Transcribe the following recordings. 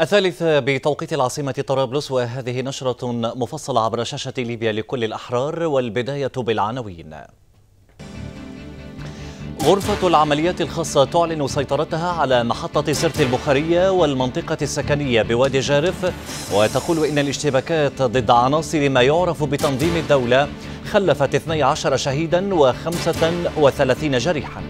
الثالث بتوقيت العاصمة طرابلس وهذه نشرة مفصلة عبر شاشة ليبيا لكل الأحرار والبداية بالعناوين غرفة العمليات الخاصة تعلن سيطرتها على محطة سرت البخارية والمنطقة السكنية بوادي جارف وتقول إن الاشتباكات ضد عناصر ما يعرف بتنظيم الدولة خلفت 12 شهيدا و35 جريحا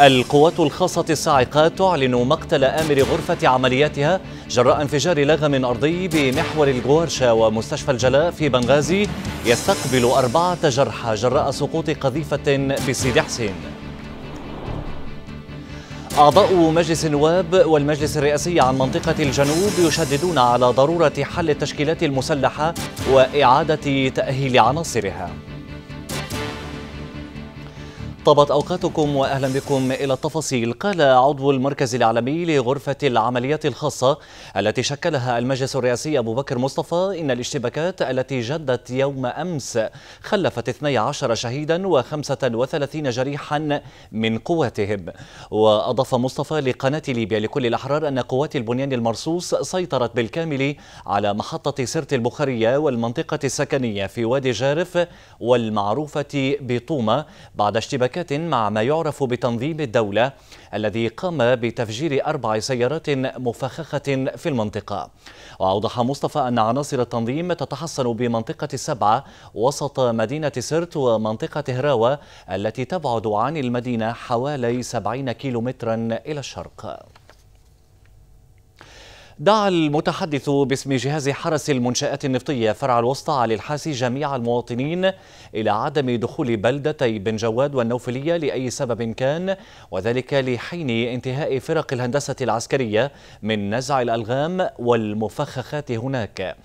القوات الخاصة الصاعقة تعلن مقتل آمر غرفة عملياتها جراء انفجار لغم أرضي بمحور الجوارشا ومستشفى الجلاء في بنغازي يستقبل أربعة جرحى جراء سقوط قذيفة بسيد حسين أعضاء مجلس النواب والمجلس الرئاسي عن منطقة الجنوب يشددون على ضرورة حل التشكيلات المسلحة وإعادة تأهيل عناصرها طابت أوقاتكم وأهلا بكم إلى التفاصيل قال عضو المركز العالمي لغرفة العمليات الخاصة التي شكلها المجلس الرئاسي أبو بكر مصطفى إن الاشتباكات التي جدت يوم أمس خلفت 12 شهيدا و35 جريحا من قواتهم وأضاف مصطفى لقناة ليبيا لكل الأحرار أن قوات البنيان المرصوص سيطرت بالكامل على محطة سرت البخارية والمنطقة السكنية في وادي جارف والمعروفة بطومة بعد اشتباك مشاركة مع ما يعرف بتنظيم الدولة الذي قام بتفجير أربع سيارات مفخخة في المنطقة وأوضح مصطفى أن عناصر التنظيم تتحصن بمنطقة السبعة وسط مدينة سرت ومنطقة هراوة التي تبعد عن المدينة حوالي 70 كيلومترا إلى الشرق دعا المتحدث باسم جهاز حرس المنشآت النفطية فرع الوسطى علي الحاسي جميع المواطنين إلى عدم دخول بلدتي بن جواد والنوفلية لأي سبب كان وذلك لحين انتهاء فرق الهندسة العسكرية من نزع الألغام والمفخخات هناك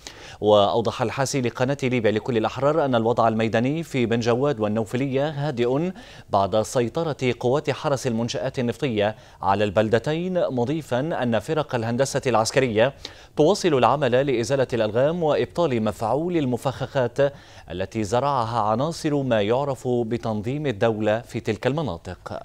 وأوضح الحاسي لقناة ليبيا لكل الأحرار أن الوضع الميداني في بن جواد والنوفلية هادئ بعد سيطرة قوات حرس المنشآت النفطية على البلدتين مضيفا أن فرق الهندسة العسكرية العسكرية تواصل العمل لإزالة الألغام وإبطال مفعول المفخخات التي زرعها عناصر ما يعرف بتنظيم الدولة في تلك المناطق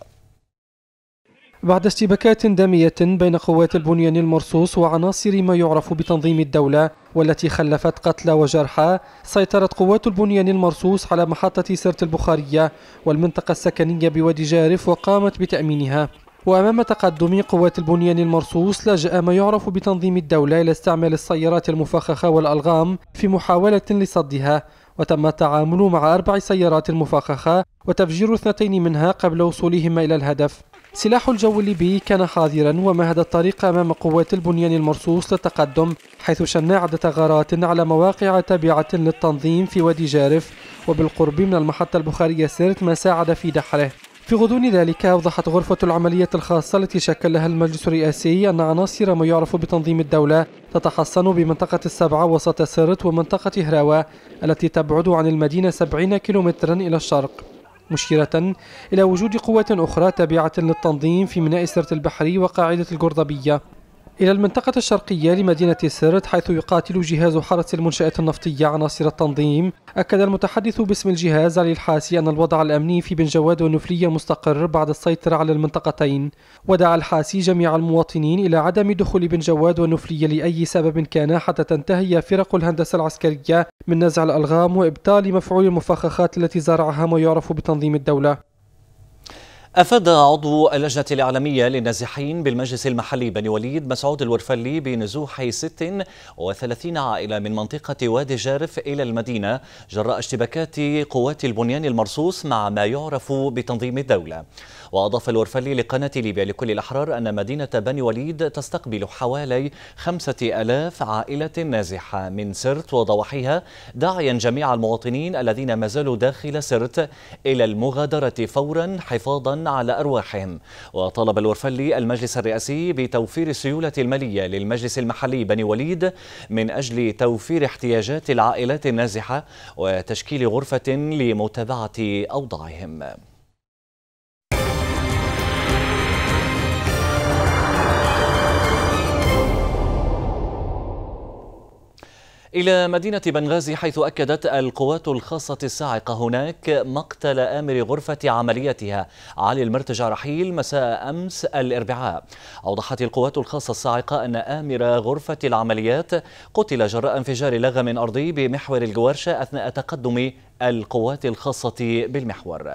بعد اشتباكات دامية بين قوات البنيان المرصوص وعناصر ما يعرف بتنظيم الدولة والتي خلفت قتلى وجرحى سيطرت قوات البنيان المرصوص على محطة سرت البخارية والمنطقة السكنية بوادي جارف وقامت بتأمينها وأمام تقدم قوات البنيان المرصوص لجأ ما يعرف بتنظيم الدولة إلى استعمال السيارات المفخخة والألغام في محاولة لصدها وتم التعامل مع أربع سيارات مفخخة وتفجير اثنتين منها قبل وصولهما إلى الهدف سلاح الجو الليبي كان حاضرا ومهد الطريق أمام قوات البنيان المرصوص للتقدم حيث شن عدة غارات على مواقع تابعة للتنظيم في وادي جارف وبالقرب من المحطة البخارية سرت ما ساعد في دحره في غضون ذلك أوضحت غرفة العملية الخاصة التي شكلها المجلس الرئاسي أن عناصر ما يعرف بتنظيم الدولة تتحصن بمنطقة السبعة وسط سرت ومنطقة هراوة التي تبعد عن المدينة 70 كيلومترا إلى الشرق مشيرة إلى وجود قوات أخرى تابعة للتنظيم في ميناء سرت البحري وقاعدة القرضبية إلى المنطقة الشرقية لمدينة سرت حيث يقاتل جهاز حرس المنشأة النفطية عناصر التنظيم أكد المتحدث باسم الجهاز علي الحاسي أن الوضع الأمني في بن جواد والنفلية مستقر بعد السيطرة على المنطقتين ودعا الحاسي جميع المواطنين إلى عدم دخول بن جواد والنفلية لأي سبب كان حتى تنتهي فرق الهندسة العسكرية من نزع الألغام وإبطال مفعول المفخخات التي زرعها ما يعرف بتنظيم الدولة أفاد عضو اللجنة الإعلامية للنازحين بالمجلس المحلي بني وليد مسعود الورفلي بنزوح 36 عائلة من منطقة وادي جارف إلى المدينة جراء اشتباكات قوات البنيان المرصوص مع ما يعرف بتنظيم الدولة وأضاف الورفلي لقناة ليبيا لكل الأحرار أن مدينة بني وليد تستقبل حوالي خمسة ألاف عائلة نازحة من سرت وضواحيها داعيا جميع المواطنين الذين ما زالوا داخل سرت إلى المغادرة فورا حفاظا على أرواحهم وطلب الورفلي المجلس الرئاسي بتوفير السيولة المالية للمجلس المحلي بني وليد من أجل توفير احتياجات العائلات النازحة وتشكيل غرفة لمتابعة أوضاعهم إلى مدينة بنغازي حيث أكدت القوات الخاصة الصاعقة هناك مقتل آمر غرفة عملياتها علي المرتجى رحيل مساء أمس الأربعاء أوضحت القوات الخاصة الصاعقة أن آمر غرفة العمليات قتل جراء انفجار لغم أرضي بمحور الجوارشة أثناء تقدم القوات الخاصة بالمحور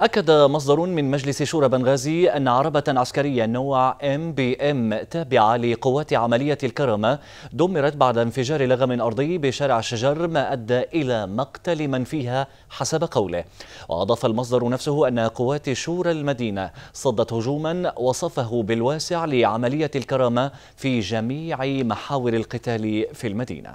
أكد مصدر من مجلس شورى بنغازي أن عربة عسكرية نوع ام بي ام تابعة لقوات عملية الكرامة دمرت بعد انفجار لغم أرضي بشارع الشجر ما أدى إلى مقتل من فيها حسب قوله وأضاف المصدر نفسه أن قوات شورى المدينة صدت هجوما وصفه بالواسع لعملية الكرامة في جميع محاور القتال في المدينة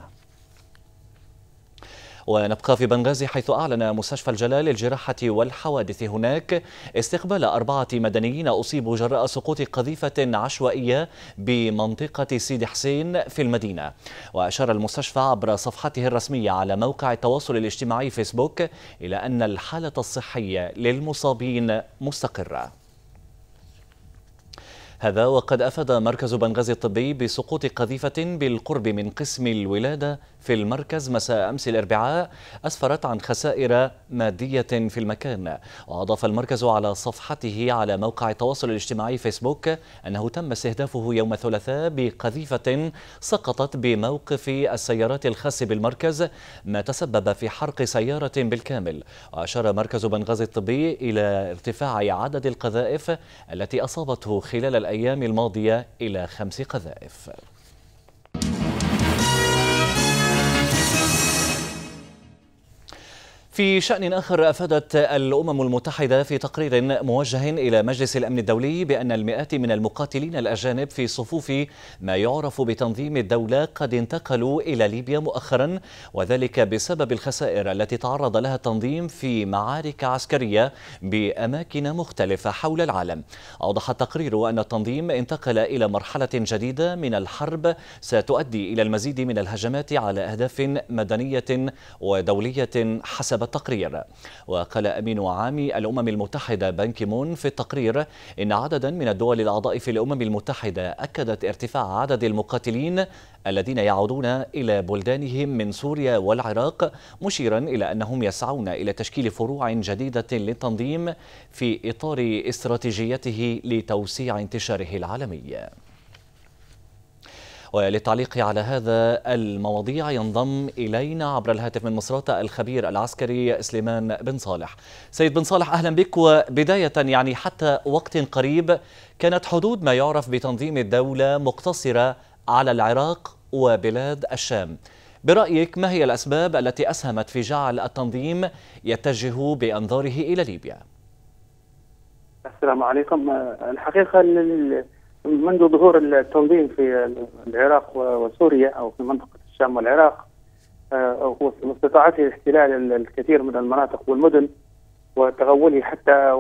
ونبقى في بنغازي حيث أعلن مستشفى الجلال للجراحة والحوادث هناك استقبال أربعة مدنيين أصيبوا جراء سقوط قذيفة عشوائية بمنطقة سيدي حسين في المدينة وأشار المستشفى عبر صفحته الرسمية على موقع التواصل الاجتماعي فيسبوك إلى أن الحالة الصحية للمصابين مستقرة هذا وقد أفاد مركز بنغازي الطبي بسقوط قذيفة بالقرب من قسم الولادة في المركز مساء أمس الأربعاء أسفرت عن خسائر مادية في المكان وأضاف المركز على صفحته على موقع التواصل الاجتماعي فيسبوك أنه تم استهدافه يوم الثلاثاء بقذيفة سقطت بموقف السيارات الخاص بالمركز ما تسبب في حرق سيارة بالكامل وأشار مركز بنغازي الطبي إلى ارتفاع عدد القذائف التي أصابته خلال الأيام الماضية إلى خمس قذائف في شأن آخر أفادت الأمم المتحدة في تقرير موجه إلى مجلس الأمن الدولي بأن المئات من المقاتلين الأجانب في صفوف ما يعرف بتنظيم الدولة قد انتقلوا إلى ليبيا مؤخرا وذلك بسبب الخسائر التي تعرض لها التنظيم في معارك عسكرية بأماكن مختلفة حول العالم أوضح التقرير أن التنظيم انتقل إلى مرحلة جديدة من الحرب ستؤدي إلى المزيد من الهجمات على أهداف مدنية ودولية حسب التقرير وقال أمين عام الأمم المتحدة بانكيمون في التقرير إن عددا من الدول الأعضاء في الأمم المتحدة أكدت ارتفاع عدد المقاتلين الذين يعودون إلى بلدانهم من سوريا والعراق مشيرا إلى أنهم يسعون إلى تشكيل فروع جديدة للتنظيم في إطار استراتيجيته لتوسيع انتشاره العالمي وللتعليق على هذا المواضيع ينضم إلينا عبر الهاتف من مصراتة الخبير العسكري سليمان بن صالح سيد بن صالح أهلا بك وبداية يعني حتى وقت قريب كانت حدود ما يعرف بتنظيم الدولة مقتصرة على العراق وبلاد الشام برأيك ما هي الأسباب التي أسهمت في جعل التنظيم يتجه بأنظاره إلى ليبيا؟ السلام عليكم الحقيقة منذ ظهور التنظيم في العراق وسوريا او في منطقه الشام والعراق آه، واستطاعته احتلال الكثير من المناطق والمدن وتغوله حتى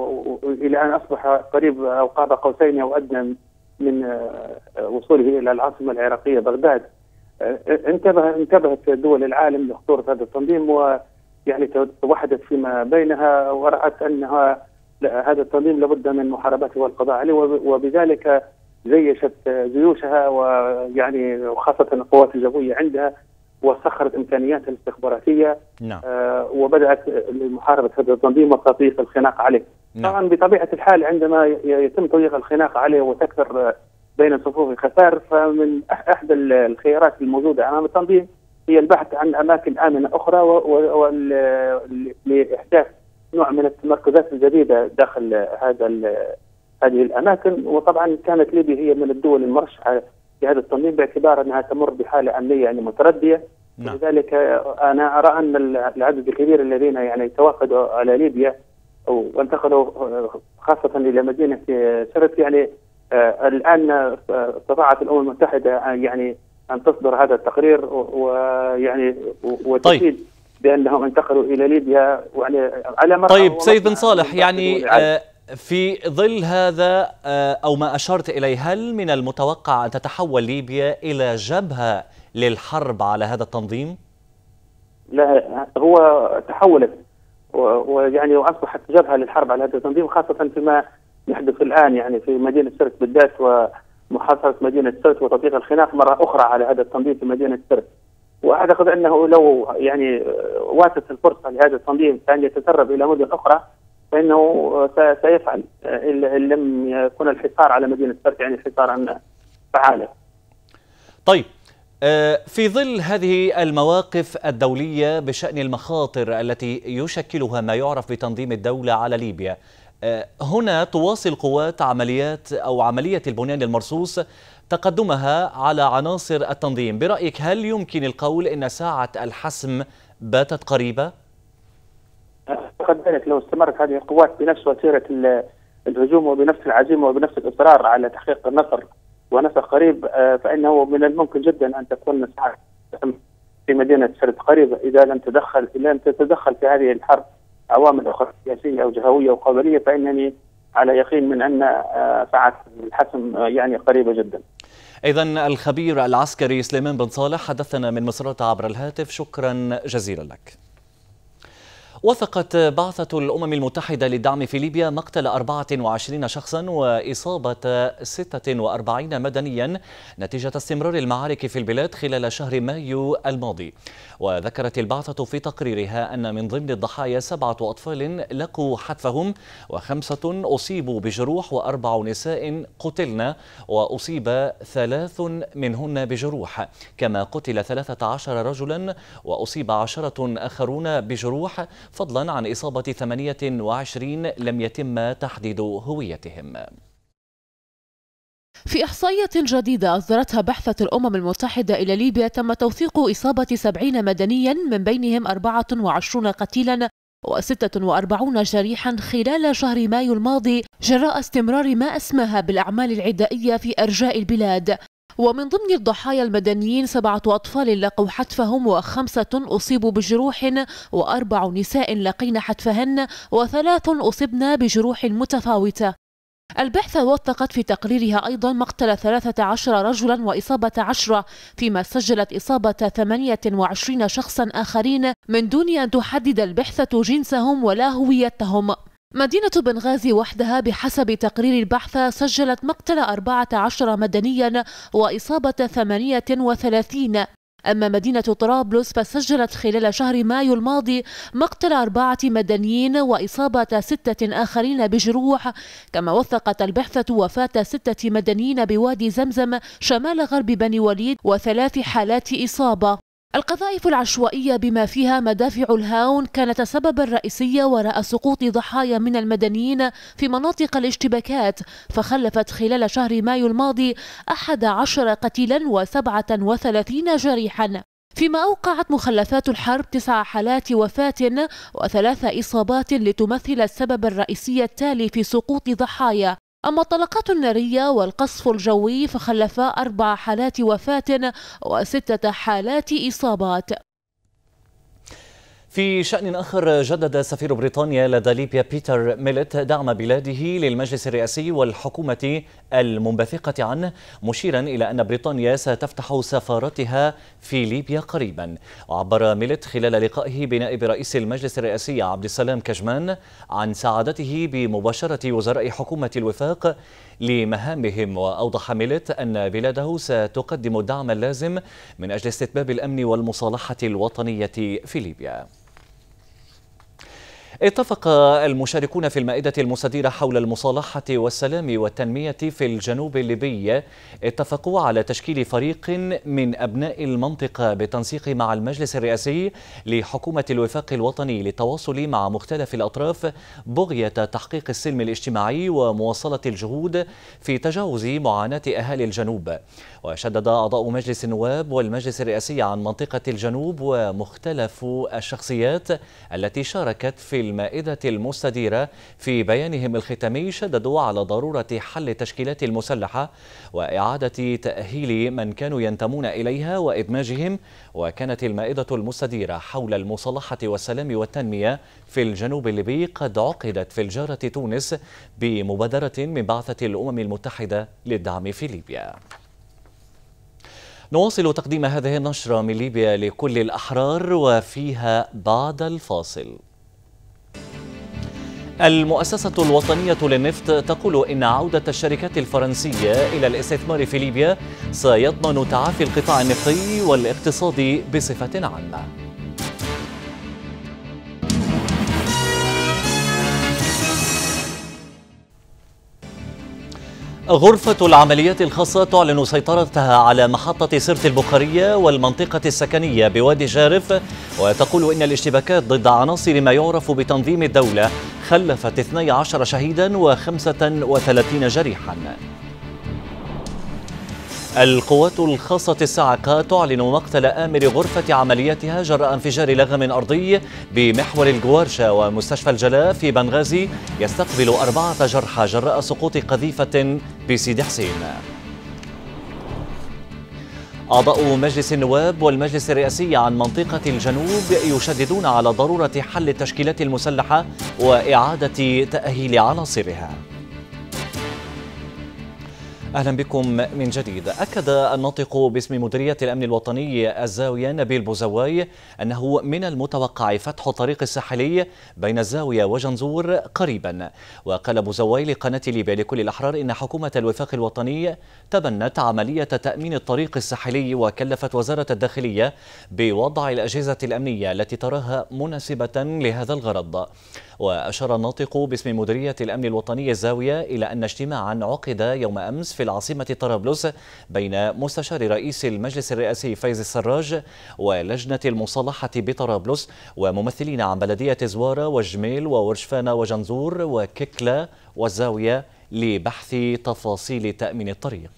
الى ان اصبح قريب او قاب قوسين او ادنى من آه، وصوله الى العاصمه العراقيه بغداد آه، انتبه انتبهت دول العالم لخطوره هذا التنظيم ويعني توحدت فيما بينها ورات انها هذا التنظيم لابد من محاربته والقضاء عليه وبذلك جيشت جيوشها ويعني وخاصة القوات الجوية عندها وسخرت إمكانياتها الاستخباراتية نعم. آه وبدأت لمحاربه هذا التنظيم وتطبيق الخناق عليه نعم. طبعا بطبيعة الحال عندما يتم تطبيق الخناق عليه وتكثر آه، بين صفوف الخسائر فمن احدى الخيارات الموجوده امام التنظيم هي البحث عن اماكن امنه اخرى ولاحداث نوع من التمركزات الجديده داخل هذا هذه الاماكن وطبعا كانت ليبيا هي من الدول المرشحه لهذا التنظيم باعتبار انها تمر بحاله امنيه يعني مترديه نعم. لذلك انا ارى ان العدد الكبير الذين يعني توافدوا على ليبيا وانتقلوا خاصه الى مدينه سرت يعني آه، الان آه، استطاعت الامم المتحده آه، يعني ان تصدر هذا التقرير ويعني وتفيد طيب. بانهم انتقلوا الى ليبيا وعلى يعني، على طيب سيد بن صالح يعني في ظل هذا آه، أو ما أشرت إليه هل من المتوقع أن تتحول ليبيا إلى جبهة للحرب على هذا التنظيم؟ لا هو تحولت ويعني واصبحت جبهه للحرب على هذا التنظيم خاصه فيما يحدث الان يعني في مدينه سرت بالذات ومحاصره مدينه سرت وتطبيق الخناق مره اخرى على هذا التنظيم في مدينه سرت. واعتقد انه لو يعني آه، واتت الفرصه لهذا التنظيم ان يتسرب الى مدن اخرى فانه سيفعل ان لم يكن الحصار على مدينه سرت يعني حصارا فعالا. طيب آه، في ظل هذه المواقف الدولية بشأن المخاطر التي يشكلها ما يعرف بتنظيم الدولة على ليبيا آه، هنا تواصل قوات عمليات أو عملية البنيان المرصوص تقدمها على عناصر التنظيم برأيك هل يمكن القول أن ساعة الحسم باتت قريبة؟ اعتقد ذلك لو استمرت هذه القوات بنفس وتيره الهجوم وبنفس العزيمه وبنفس الاصرار على تحقيق النصر ونصر قريب آه، فانه من الممكن جدا ان تكون في مدينه سرت قريبه اذا لم تدخل اذا لم تتدخل في هذه الحرب عوامل اخرى سياسيه او جهويه او قبليه فانني على يقين من ان آه، ساعه الحسم آه، يعني قريبه جدا. ايضا الخبير العسكري سليمان بن صالح حدثنا من مصرات عبر الهاتف شكرا جزيلا لك. وثقت بعثة الأمم المتحدة للدعم في ليبيا مقتل 24 شخصا وإصابة 46 مدنيا نتيجة استمرار المعارك في البلاد خلال شهر مايو الماضي وذكرت البعثة في تقريرها أن من ضمن الضحايا سبعة أطفال لقوا حتفهم وخمسة أصيبوا بجروح وأربع نساء قتلن وأصيب ثلاث منهن بجروح كما قتل 13 رجلا وأصيب عشرة آخرون بجروح فضلا عن إصابة 28 لم يتم تحديد هويتهم في إحصائية جديدة أصدرتها بعثة الأمم المتحدة إلى ليبيا تم توثيق إصابة 70 مدنيا من بينهم 24 قتيلا و46 جريحا خلال شهر مايو الماضي جراء استمرار ما أسماها بالأعمال العدائية في أرجاء البلاد ومن ضمن الضحايا المدنيين سبعة أطفال لقوا حتفهم وخمسة أصيبوا بجروح وأربع نساء لقين حتفهن وثلاث أصبنا بجروح متفاوتة البعثة وثقت في تقريرها أيضا مقتل 13 رجلا وإصابة 10 فيما سجلت إصابة 28 شخصا آخرين من دون أن تحدد البعثة جنسهم ولا هويتهم مدينة بنغازي وحدها بحسب تقرير البحث سجلت مقتل 14 مدنيا وإصابة 38 أما مدينة طرابلس فسجلت خلال شهر مايو الماضي مقتل أربعة مدنيين وإصابة ستة آخرين بجروح كما وثقت البحثة وفاة ستة مدنيين بوادي زمزم شمال غرب بني وليد وثلاث حالات إصابة القذائف العشوائية بما فيها مدافع الهاون كانت سببا رئيسيا وراء سقوط ضحايا من المدنيين في مناطق الاشتباكات فخلفت خلال شهر مايو الماضي 11 قتيلا و37 جريحا فيما أوقعت مخلفات الحرب تسع حالات وفاة وثلاث إصابات لتمثل السبب الرئيسي التالي في سقوط ضحايا أما الطلقات النارية والقصف الجوي فخلفا أربع حالات وفاة وستة حالات إصابات في شأن آخر جدد سفير بريطانيا لدى ليبيا بيتر ميلت دعم بلاده للمجلس الرئاسي والحكومة المنبثقة عنه مشيرا إلى أن بريطانيا ستفتح سفارتها في ليبيا قريبا وعبر ميلت خلال لقائه بنائب رئيس المجلس الرئاسي عبد السلام كجمان عن سعادته بمباشرة وزراء حكومة الوفاق لمهامهم وأوضح ميلت أن بلاده ستقدم الدعم اللازم من أجل استتباب الأمن والمصالحة الوطنية في ليبيا اتفق المشاركون في المائدة المستديرة حول المصالحة والسلام والتنمية في الجنوب الليبي اتفقوا على تشكيل فريق من أبناء المنطقة بالتنسيق مع المجلس الرئاسي لحكومة الوفاق الوطني للتواصل مع مختلف الأطراف بغية تحقيق السلم الاجتماعي ومواصلة الجهود في تجاوز معاناة أهالي الجنوب وشدد أعضاء مجلس النواب والمجلس الرئاسي عن منطقة الجنوب ومختلف الشخصيات التي شاركت في المائدة المستديرة في بيانهم الختامي شددوا على ضرورة حل التشكيلات المسلحة وإعادة تأهيل من كانوا ينتمون إليها وإدماجهم وكانت المائدة المستديرة حول المصالحة والسلام والتنمية في الجنوب الليبي قد عقدت في الجارة تونس بمبادرة من بعثة الأمم المتحدة للدعم في ليبيا نواصل تقديم هذه النشرة من ليبيا لكل الأحرار وفيها بعد الفاصل المؤسسة الوطنية للنفط تقول إن عودة الشركات الفرنسية إلى الاستثمار في ليبيا سيضمن تعافي القطاع النفطي والاقتصادي بصفة عامة غرفة العمليات الخاصة تعلن سيطرتها على محطة سرت البخارية والمنطقة السكنية بوادي جارف وتقول إن الاشتباكات ضد عناصر ما يعرف بتنظيم الدولة خلفت 12 شهيدا و35 جريحا القوات الخاصة السعكة تعلن مقتل آمر غرفة عملياتها جراء انفجار لغم أرضي بمحور الجوارشة ومستشفى الجلاء في بنغازي يستقبل أربعة جرحى جراء سقوط قذيفة بسيد حسين أعضاء مجلس النواب والمجلس الرئاسي عن منطقة الجنوب يشددون على ضرورة حل التشكيلات المسلحة وإعادة تأهيل عناصرها أهلا بكم من جديد أكد الناطق باسم مديرية الأمن الوطني الزاوية نبيل بوزواي أنه من المتوقع فتح الطريق الساحلي بين الزاوية وجنزور قريبا وقال بوزواي لقناة ليبيا لكل الأحرار إن حكومة الوفاق الوطني تبنت عملية تأمين الطريق الساحلي وكلفت وزارة الداخلية بوضع الأجهزة الأمنية التي تراها مناسبة لهذا الغرض وأشار الناطق باسم مديرية الأمن الوطني الزاوية إلى أن اجتماعا عقد يوم أمس في العاصمة طرابلس بين مستشار رئيس المجلس الرئاسي فايز السراج ولجنة المصالحة بطرابلس وممثلين عن بلدية زوارة وجميل وورشفانة وجنزور وككلا والزاوية لبحث تفاصيل تأمين الطريق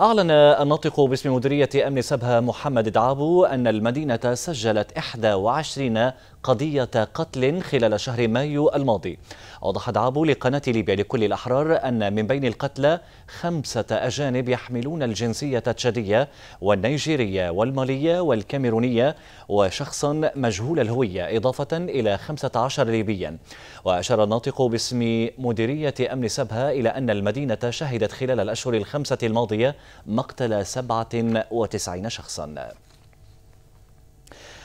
أعلن الناطق باسم مديرية أمن سبها محمد دعابو أن المدينة سجلت 21 قضية قتل خلال شهر مايو الماضي أوضح دعابو لقناة ليبيا لكل الأحرار أن من بين القتلى خمسة أجانب يحملون الجنسية التشادية والنيجيرية والمالية والكاميرونية وشخصا مجهول الهوية إضافة إلى 15 ليبيا وأشار الناطق باسم مديرية أمن سبها إلى أن المدينة شهدت خلال الأشهر الخمسة الماضية مقتل 97 شخصا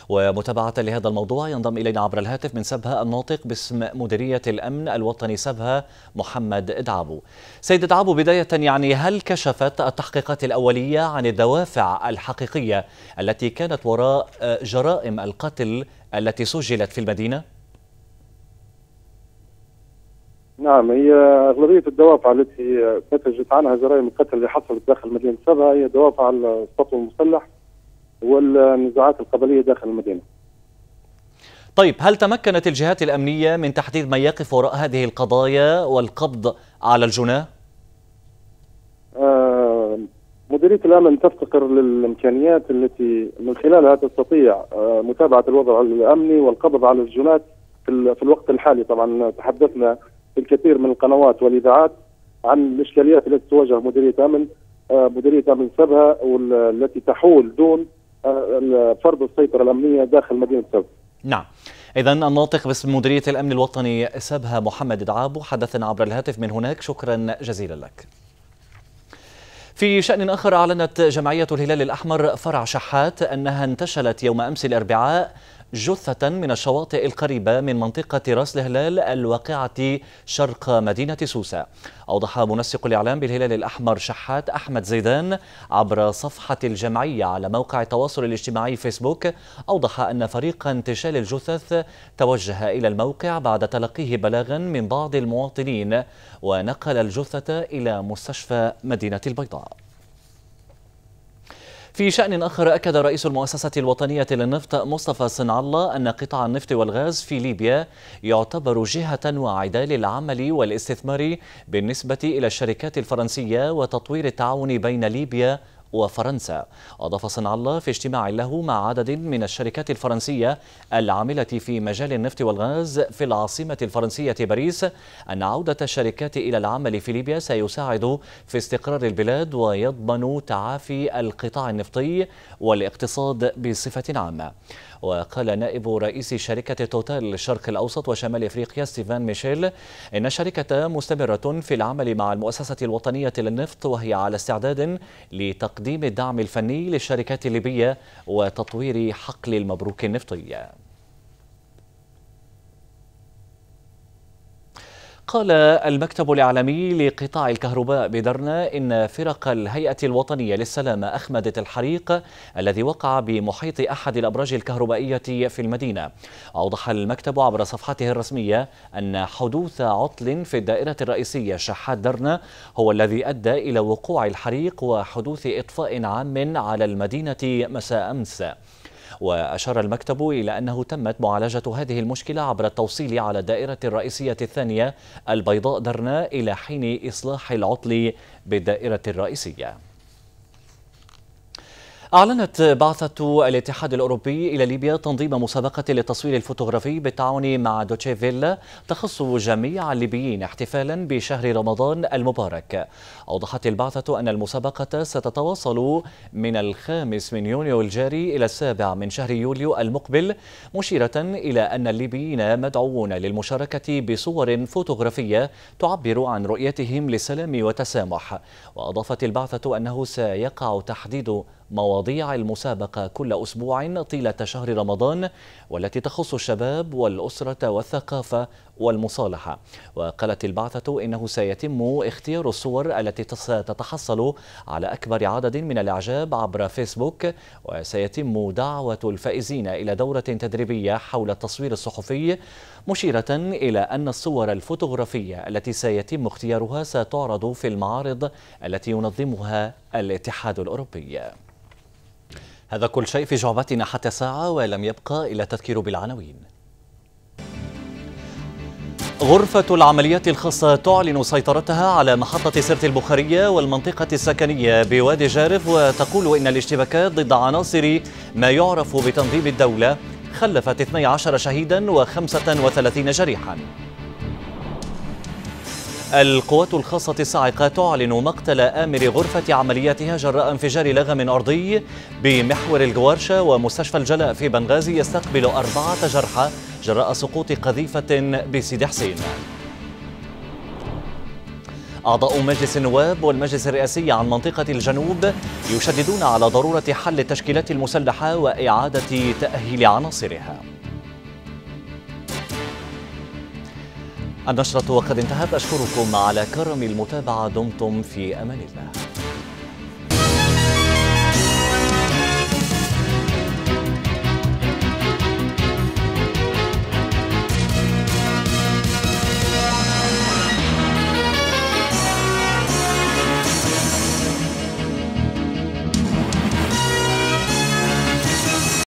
ومتابعة لهذا الموضوع ينضم إلينا عبر الهاتف من سبها الناطق باسم مديرية الأمن الوطني سبها محمد إدعابو سيد إدعابو بداية يعني هل كشفت التحقيقات الأولية عن الدوافع الحقيقية التي كانت وراء آه، جرائم القتل التي سجلت في المدينة؟ نعم هي اغلبيه الدوافع التي نتجت عنها جرائم القتل اللي حصلت داخل مدينه سبها هي دوافع السطو المسلح والنزاعات القبليه داخل المدينه. طيب هل تمكنت الجهات الامنيه من تحديد من يقف وراء هذه القضايا والقبض على الجناه؟ آه مديريه الامن تفتقر للامكانيات التي من خلالها تستطيع آه متابعه الوضع الامني والقبض على الجنات في, في الوقت الحالي طبعا تحدثنا في الكثير من القنوات والاذاعات عن الاشكاليات التي تواجه مديريه امن آه مديريه امن سبها والتي تحول دون فرض السيطرة الأمنية داخل مدينة سبها نعم إذا الناطق باسم مديرية الأمن الوطني سبها محمد دعابو حدثنا عبر الهاتف من هناك شكرا جزيلا لك في شأن آخر أعلنت جمعية الهلال الأحمر فرع شحات أنها انتشلت يوم أمس الأربعاء جثة من الشواطئ القريبة من منطقة راس الهلال الواقعة شرق مدينة سوسة أوضح منسق الإعلام بالهلال الأحمر شحات أحمد زيدان عبر صفحة الجمعية على موقع التواصل الاجتماعي فيسبوك أوضح أن فريق انتشال الجثث توجه إلى الموقع بعد تلقيه بلاغا من بعض المواطنين ونقل الجثة إلى مستشفى مدينة البيضاء في شأن آخر أكد رئيس المؤسسة الوطنية للنفط مصطفى صنع الله أن قطاع النفط والغاز في ليبيا يعتبر جهة واعدة للعمل والاستثمار بالنسبة إلى الشركات الفرنسية وتطوير التعاون بين ليبيا وفرنسا أضاف صنع الله في اجتماع له مع عدد من الشركات الفرنسية العاملة في مجال النفط والغاز في العاصمة الفرنسية باريس أن عودة الشركات إلى العمل في ليبيا سيساعد في استقرار البلاد ويضمن تعافي القطاع النفطي والاقتصاد بصفة عامة وقال نائب رئيس شركة توتال للشرق الأوسط وشمال إفريقيا ستيفان ميشيل إن الشركة مستمرة في العمل مع المؤسسة الوطنية للنفط وهي على استعداد لتقديم الدعم الفني للشركات الليبية وتطوير حقل المبروك النفطي قال المكتب الإعلامي لقطاع الكهرباء بدرنا إن فرق الهيئة الوطنية للسلامة أخمدت الحريق الذي وقع بمحيط أحد الأبراج الكهربائية في المدينة أوضح المكتب عبر صفحته الرسمية أن حدوث عطل في الدائرة الرئيسية شحات درنا هو الذي أدى إلى وقوع الحريق وحدوث إطفاء عام على المدينة مساء أمس وأشار المكتب إلى أنه تمت معالجة هذه المشكلة عبر التوصيل على الدائرة الرئيسية الثانية البيضاء درنا إلى حين إصلاح العطل بالدائرة الرئيسية أعلنت بعثة الاتحاد الأوروبي إلى ليبيا تنظيم مسابقة للتصوير الفوتوغرافي بالتعاون مع دوتشي فيلا تخص جميع الليبيين احتفالا بشهر رمضان المبارك أوضحت البعثة أن المسابقة ستتواصل من الخامس من يونيو الجاري إلى السابع من شهر يوليو المقبل مشيرة إلى أن الليبيين مدعوون للمشاركة بصور فوتوغرافية تعبر عن رؤيتهم للسلام والتسامح وأضافت البعثة أنه سيقع تحديد مواضيع المسابقة كل أسبوع طيلة شهر رمضان والتي تخص الشباب والأسرة والثقافة والمصالحة وقالت البعثة إنه سيتم اختيار الصور التي ستتحصل على أكبر عدد من الإعجاب عبر فيسبوك وسيتم دعوة الفائزين إلى دورة تدريبية حول التصوير الصحفي مشيرة إلى أن الصور الفوتوغرافية التي سيتم اختيارها ستعرض في المعارض التي ينظمها الاتحاد الأوروبي هذا كل شيء في جعبتنا حتى الساعة ولم يبقى إلا التذكير بالعناوين غرفة العمليات الخاصة تعلن سيطرتها على محطة سرت البخارية والمنطقة السكنية بوادي جارف وتقول إن الاشتباكات ضد عناصر ما يعرف بتنظيم الدولة خلفت 12 شهيدا و35 جريحا القوات الخاصة الصاعقة تعلن مقتل آمر غرفة عملياتها جراء انفجار لغم أرضي بمحور الجوارشة ومستشفى الجلاء في بنغازي يستقبل أربعة جرحى جراء سقوط قذيفة بسيدي حسين أعضاء مجلس النواب والمجلس الرئاسي عن منطقة الجنوب يشددون على ضرورة حل التشكيلات المسلحة وإعادة تأهيل عناصرها النشرة قد انتهت أشكركم على كرم المتابعة دمتم في أمان الله